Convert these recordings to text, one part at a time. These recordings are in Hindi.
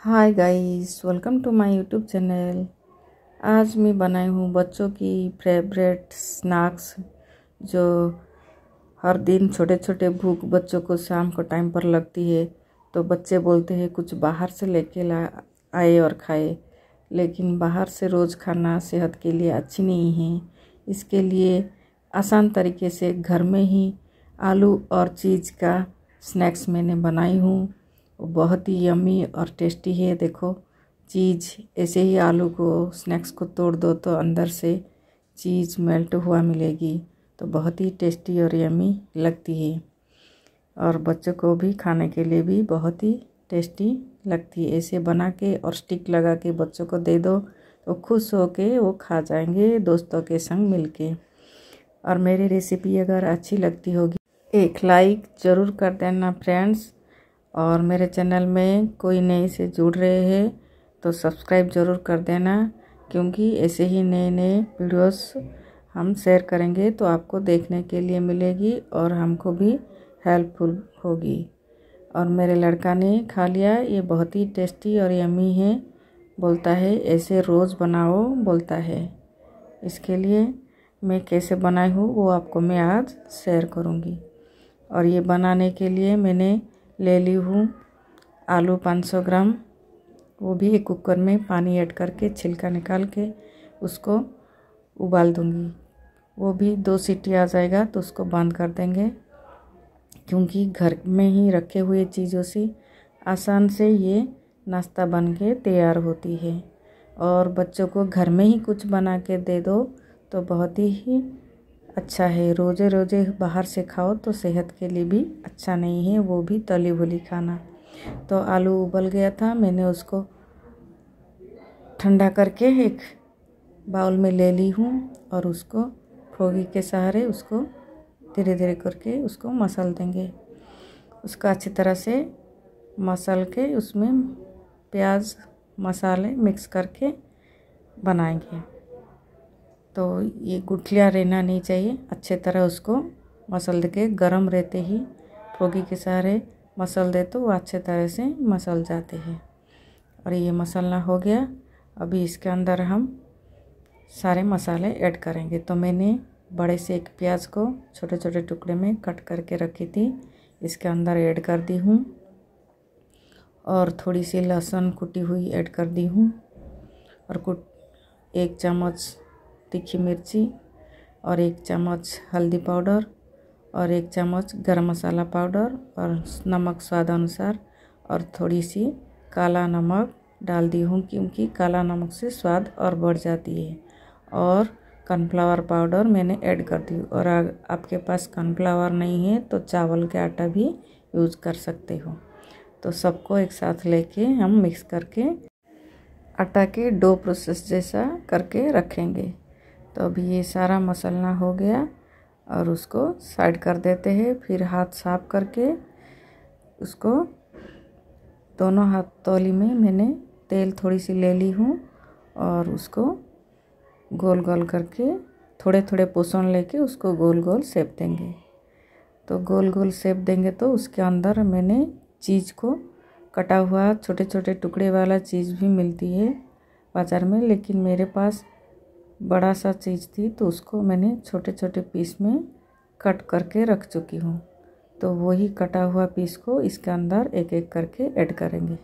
hi guys welcome to my YouTube channel आज मैं बनाई हूँ बच्चों की फेवरेट स्नैक्स जो हर दिन छोटे छोटे भूख बच्चों को शाम को टाइम पर लगती है तो बच्चे बोलते हैं कुछ बाहर से लेके ला आए और खाए लेकिन बाहर से रोज़ खाना सेहत के लिए अच्छी नहीं है इसके लिए आसान तरीके से घर में ही आलू और चीज़ का स्नैक्स मैंने बनाई हूँ बहुत ही यमी और टेस्टी है देखो चीज़ ऐसे ही आलू को स्नैक्स को तोड़ दो तो अंदर से चीज़ मेल्ट हुआ मिलेगी तो बहुत ही टेस्टी और यमी लगती है और बच्चों को भी खाने के लिए भी बहुत ही टेस्टी लगती है ऐसे बना के और स्टिक लगा के बच्चों को दे दो तो खुश हो के वो खा जाएंगे दोस्तों के संग मिल के और मेरी रेसिपी अगर अच्छी लगती होगी एक लाइक ज़रूर कर देना फ्रेंड्स और मेरे चैनल में कोई नए से जुड़ रहे हैं तो सब्सक्राइब ज़रूर कर देना क्योंकि ऐसे ही नए नए वीडियोस हम शेयर करेंगे तो आपको देखने के लिए मिलेगी और हमको भी हेल्पफुल होगी और मेरे लड़का ने खा लिया ये बहुत ही टेस्टी और यमी है बोलता है ऐसे रोज़ बनाओ बोलता है इसके लिए मैं कैसे बनाई हूँ वो आपको मैं आज शेयर करूँगी और ये बनाने के लिए मैंने ले ली हूँ आलू 500 ग्राम वो भी एक कुकर में पानी ऐड करके छिलका निकाल के उसको उबाल दूँगी वो भी दो सीटी आ जाएगा तो उसको बंद कर देंगे क्योंकि घर में ही रखे हुए चीज़ों से आसान से ये नाश्ता बन के तैयार होती है और बच्चों को घर में ही कुछ बना के दे दो तो बहुत ही अच्छा है रोज़े रोज़े बाहर से खाओ तो सेहत के लिए भी अच्छा नहीं है वो भी तली भुली खाना तो आलू उबल गया था मैंने उसको ठंडा करके एक बाउल में ले ली हूँ और उसको फोगी के सहारे उसको धीरे धीरे करके उसको मसल देंगे उसका अच्छी तरह से मसल के उसमें प्याज मसाले मिक्स करके बनाएंगे तो ये गुठलियाँ रहना नहीं चाहिए अच्छे तरह उसको मसल दे के गर्म रहते ही फोगी के सहारे मसल दे तो वो अच्छे तरह से मसल जाते हैं और ये मसलना हो गया अभी इसके अंदर हम सारे मसाले ऐड करेंगे तो मैंने बड़े से एक प्याज को छोटे छोटे टुकड़े में कट करके रखी थी इसके अंदर ऐड कर दी हूँ और थोड़ी सी लहसुन कुटी हुई ऐड कर दी हूँ और कुट एक चम्मच तीखी मिर्ची और एक चम्मच हल्दी पाउडर और एक चम्मच गरम मसाला पाउडर और नमक स्वाद अनुसार और थोड़ी सी काला नमक डाल दी हूँ क्योंकि काला नमक से स्वाद और बढ़ जाती है और कॉर्नफ्लावर पाउडर मैंने ऐड कर दी और आपके पास कॉर्नफ्लावर नहीं है तो चावल के आटा भी यूज कर सकते हो तो सबको एक साथ लेके हम मिक्स करके आटा के डो प्रोसेस जैसा करके रखेंगे तो अभी ये सारा मसलना हो गया और उसको साइड कर देते हैं फिर हाथ साफ करके उसको दोनों हाथ तौली में मैंने तेल थोड़ी सी ले ली हूँ और उसको गोल गोल करके थोड़े थोड़े पोषण लेके उसको गोल गोल सेप देंगे तो गोल गोल सेप देंगे तो उसके अंदर मैंने चीज़ को कटा हुआ छोटे छोटे टुकड़े वाला चीज़ भी मिलती है बाज़ार में लेकिन मेरे पास बड़ा सा चीज़ थी तो उसको मैंने छोटे छोटे पीस में कट करके रख चुकी हूँ तो वही कटा हुआ पीस को इसके अंदर एक एक करके ऐड करेंगे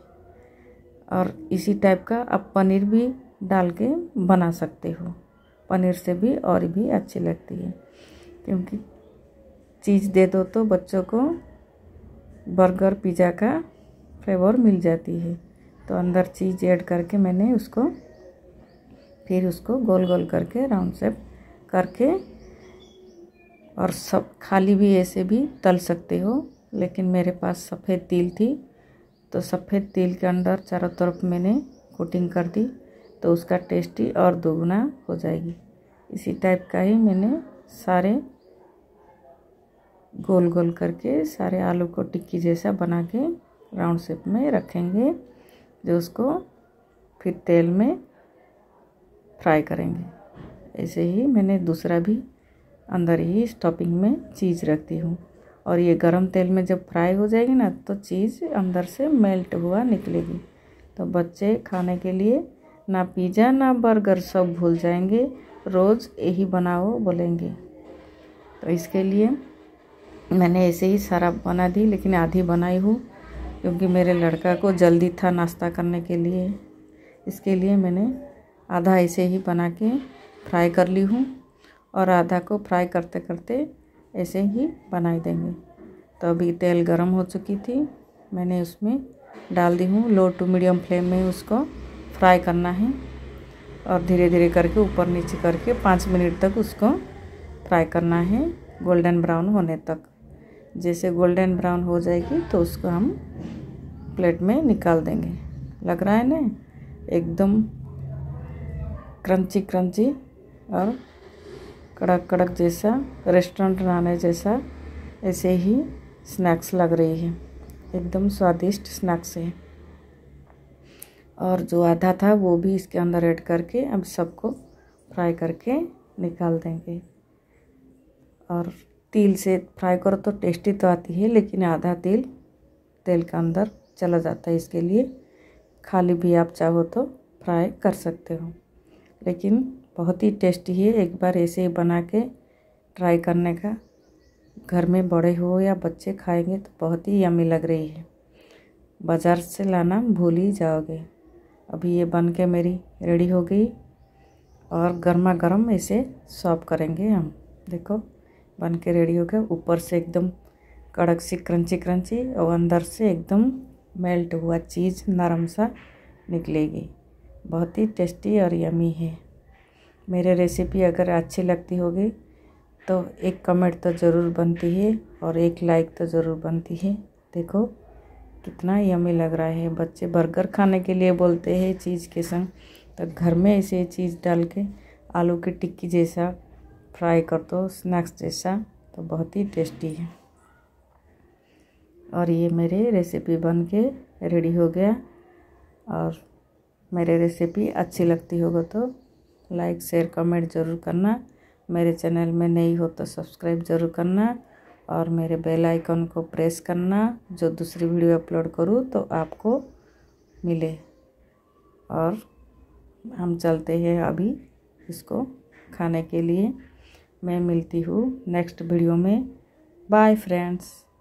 और इसी टाइप का आप पनीर भी डाल के बना सकते हो पनीर से भी और भी अच्छी लगती है क्योंकि चीज़ दे दो तो बच्चों को बर्गर पिज़्ज़ा का फ्लेवर मिल जाती है तो अंदर चीज़ ऐड करके मैंने उसको फिर उसको गोल गोल करके राउंड शेप करके और सब खाली भी ऐसे भी तल सकते हो लेकिन मेरे पास सफ़ेद तिल थी तो सफ़ेद तिल के अंदर चारों तरफ मैंने कोटिंग कर दी तो उसका टेस्टी और दोगुना हो जाएगी इसी टाइप का ही मैंने सारे गोल गोल करके सारे आलू को टिक्की जैसा बना के राउंड शेप में रखेंगे जो उसको फिर तेल में फ्राई करेंगे ऐसे ही मैंने दूसरा भी अंदर ही स्टॉपिंग में चीज़ रखती हूँ और ये गरम तेल में जब फ्राई हो जाएगी ना तो चीज़ अंदर से मेल्ट हुआ निकलेगी तो बच्चे खाने के लिए ना पिज़्ज़ा ना बर्गर सब भूल जाएंगे रोज़ यही बनाओ बोलेंगे तो इसके लिए मैंने ऐसे ही सारा बना दी लेकिन आधी बनाई हूँ क्योंकि मेरे लड़का को जल्दी था नाश्ता करने के लिए इसके लिए मैंने आधा ऐसे ही बना के फ्राई कर ली हूँ और आधा को फ्राई करते करते ऐसे ही बनाई देंगे तो अभी तेल गर्म हो चुकी थी मैंने उसमें डाल दी हूँ लो टू मीडियम फ्लेम में उसको फ्राई करना है और धीरे धीरे करके ऊपर नीचे करके पाँच मिनट तक उसको फ्राई करना है गोल्डन ब्राउन होने तक जैसे गोल्डन ब्राउन हो जाएगी तो उसको हम प्लेट में निकाल देंगे लग रहा है ना एकदम क्रंची क्रंची और कड़क कड़क जैसा रेस्टोरेंट नाने जैसा ऐसे ही स्नैक्स लग रही है एकदम स्वादिष्ट स्नैक्स है और जो आधा था वो भी इसके अंदर ऐड करके अब सबको फ्राई करके निकाल देंगे और तिल से फ्राई करो तो टेस्टी तो आती है लेकिन आधा तिल तेल के अंदर चला जाता है इसके लिए खाली भी आप चाहो तो फ्राई कर सकते हो लेकिन बहुत ही टेस्टी है एक बार ऐसे ही बना के ट्राई करने का घर में बड़े हो या बच्चे खाएंगे तो बहुत ही यमी लग रही है बाज़ार से लाना भूल ही जाओगे अभी ये बन के मेरी रेडी हो गई और गर्मा गर्म इसे सॉप करेंगे हम देखो बन के रेडी हो गया ऊपर से एकदम कड़क सी क्रंची क्रंची और अंदर से एकदम मेल्ट हुआ चीज़ नरम सा निकलेगी बहुत ही टेस्टी और यमी है मेरे रेसिपी अगर अच्छी लगती होगी तो एक कमेंट तो ज़रूर बनती है और एक लाइक तो ज़रूर बनती है देखो कितना यमी लग रहा है बच्चे बर्गर खाने के लिए बोलते हैं चीज़ के संग तो घर में ऐसे चीज़ डाल के आलू की टिक्की जैसा फ्राई कर दो स्नैक्स जैसा तो बहुत ही टेस्टी है और ये मेरी रेसिपी बन के रेडी हो गया और मेरे रेसिपी अच्छी लगती होगा तो लाइक शेयर कमेंट ज़रूर करना मेरे चैनल में नई हो तो सब्सक्राइब ज़रूर करना और मेरे बेल आइकन को प्रेस करना जो दूसरी वीडियो अपलोड करूँ तो आपको मिले और हम चलते हैं अभी इसको खाने के लिए मैं मिलती हूँ नेक्स्ट वीडियो में बाय फ्रेंड्स